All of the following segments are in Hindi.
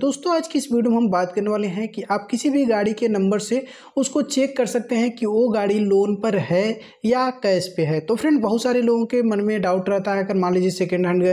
दोस्तों आज की इस वीडियो में हम बात करने वाले हैं कि आप किसी भी गाड़ी के नंबर से उसको चेक कर सकते हैं कि वो गाड़ी लोन पर है या कैश पे है तो फ्रेंड बहुत सारे लोगों के मन में डाउट रहता है अगर मान लीजिए सेकेंड हैंड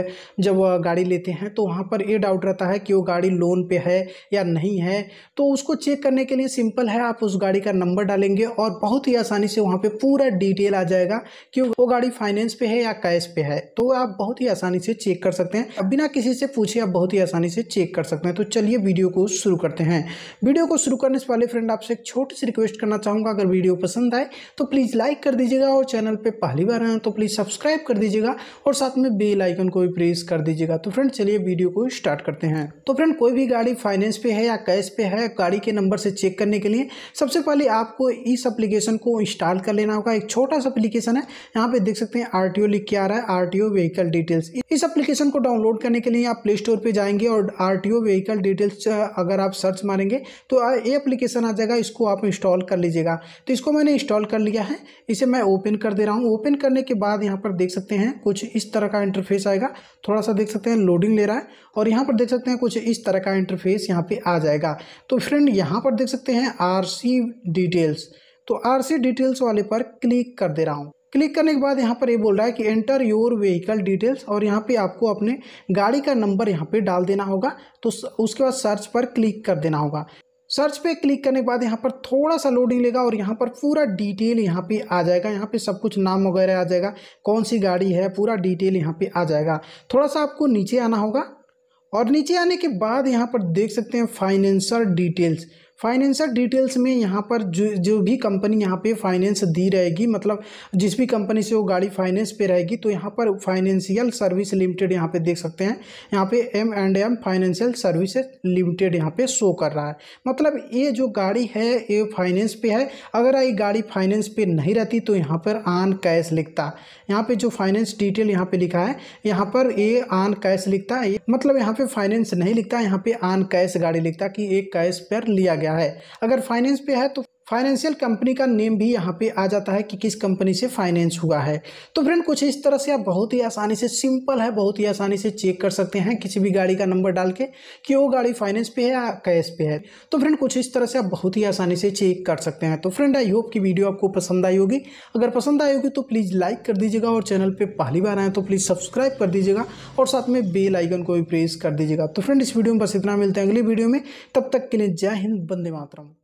जब गाड़ी लेते हैं तो वहाँ पर ये डाउट रहता है कि वो गाड़ी लोन पे है या नहीं है तो उसको चेक करने के लिए सिंपल है आप उस गाड़ी का नंबर डालेंगे और बहुत ही आसानी से वहाँ पर पूरा डिटेल आ जाएगा कि वो गाड़ी फाइनेंस पे है या कैश पे है तो आप बहुत ही आसानी से चेक कर सकते हैं बिना किसी से पूछे आप बहुत ही आसानी से चेक कर सकते हैं तो चलिए वीडियो को शुरू करते हैं वीडियो को शुरू करने से पहले फ्रेंड आपसे एक छोटी सी रिक्वेस्ट करना चाहूँगा अगर वीडियो पसंद आए तो प्लीज़ लाइक कर दीजिएगा और चैनल पर पहली बार आए तो प्लीज़ सब्सक्राइब कर दीजिएगा और साथ में बेल आइकन को भी प्रेस कर दीजिएगा तो फ्रेंड चलिए वीडियो को स्टार्ट करते हैं तो फ्रेंड कोई भी गाड़ी फाइनेंस पे है या कैश पे है गाड़ी के नंबर से चेक करने के लिए सबसे पहले आपको इस एप्लीकेशन को इंस्टॉल कर लेना होगा एक छोटा सा एप्लीकेशन है यहाँ पे देख सकते हैं आर लिख के आ रहा है आर व्हीकल डिटेल्स इस एप्लीकेशन को डाउनलोड करने के लिए आप प्ले स्टोर पर जाएंगे और आर व्हीकल डिटेल्स uh, अगर आप सर्च मारेंगे तो ये एप्लीकेशन आ जाएगा इसको आप इंस्टॉल कर लीजिएगा तो इसको मैंने इंस्टॉल कर लिया है इसे मैं ओपन कर दे रहा हूँ ओपन करने के बाद यहाँ पर देख सकते हैं कुछ इस तरह का इंटरफेस आएगा थोड़ा सा देख सकते हैं लोडिंग ले रहा है और यहाँ पर देख सकते हैं कुछ इस तरह का इंटरफेस यहाँ पर आ जाएगा तो फ्रेंड यहाँ पर देख सकते हैं आर डिटेल्स तो आर डिटेल्स वाले पर क्लिक कर दे रहा हूँ क्लिक करने के बाद यहाँ पर ये यह बोल रहा है कि एंटर योर व्हीकल डिटेल्स और यहाँ पे आपको अपने गाड़ी का नंबर यहाँ पे डाल देना होगा तो उसके बाद सर्च पर क्लिक कर देना होगा सर्च पे क्लिक करने के बाद यहाँ पर थोड़ा सा लोडिंग लेगा और यहाँ पर पूरा डिटेल यहाँ पे आ जाएगा यहाँ पे सब कुछ नाम वगैरह आ जाएगा कौन सी गाड़ी है पूरा डिटेल यहाँ पर आ जाएगा थोड़ा सा आपको नीचे आना होगा और नीचे आने के बाद यहाँ पर देख सकते हैं फाइनेंशल डिटेल्स फाइनेंशियल डिटेल्स में यहाँ पर जो जो भी कंपनी यहाँ पे फाइनेंस दी रहेगी मतलब जिस भी कंपनी से वो गाड़ी फाइनेंस पे रहेगी तो यहाँ पर फाइनेंशियल सर्विस लिमिटेड यहाँ पे देख सकते हैं यहाँ पे M and M financial service limited यहाँ पे शो कर रहा है मतलब ये जो गाड़ी है ये फाइनेंस पे है अगर ये गाड़ी फाइनेंस पे नहीं रहती तो यहाँ पर आन कैश लिखता यहाँ पर जो फाइनेंस डिटेल यहाँ पर लिखा है यहाँ पर ये आन कैश लिखता है मतलब यहाँ पर फाइनेंस नहीं लिखता यहाँ पर आन कैश गाड़ी लिखता कि ये कैश पर लिया गया गया है अगर फाइनेंस पे है तो फाइनेंशियल कंपनी का नेम भी यहाँ पे आ जाता है कि किस कंपनी से फाइनेंस हुआ है तो फ्रेंड कुछ इस तरह से आप बहुत ही आसानी से सिंपल है बहुत ही आसानी से चेक कर सकते हैं किसी भी गाड़ी का नंबर डाल के कि वो गाड़ी फाइनेंस पे है या कैश पे है तो फ्रेंड कुछ इस तरह से आप बहुत ही आसानी से चेक कर सकते हैं तो फ्रेंड आई होप की वीडियो आपको पसंद आई होगी अगर पसंद आई होगी तो प्लीज़ लाइक कर दीजिएगा और चैनल पर पहली बार आए तो प्लीज़ सब्सक्राइब कर दीजिएगा और साथ में बेल आइकन को भी प्रेस कर दीजिएगा तो फ्रेंड इस वीडियो में बस इतना मिलते हैं अगली वीडियो में तब तक के लिए जय हिंद बंदे मातरम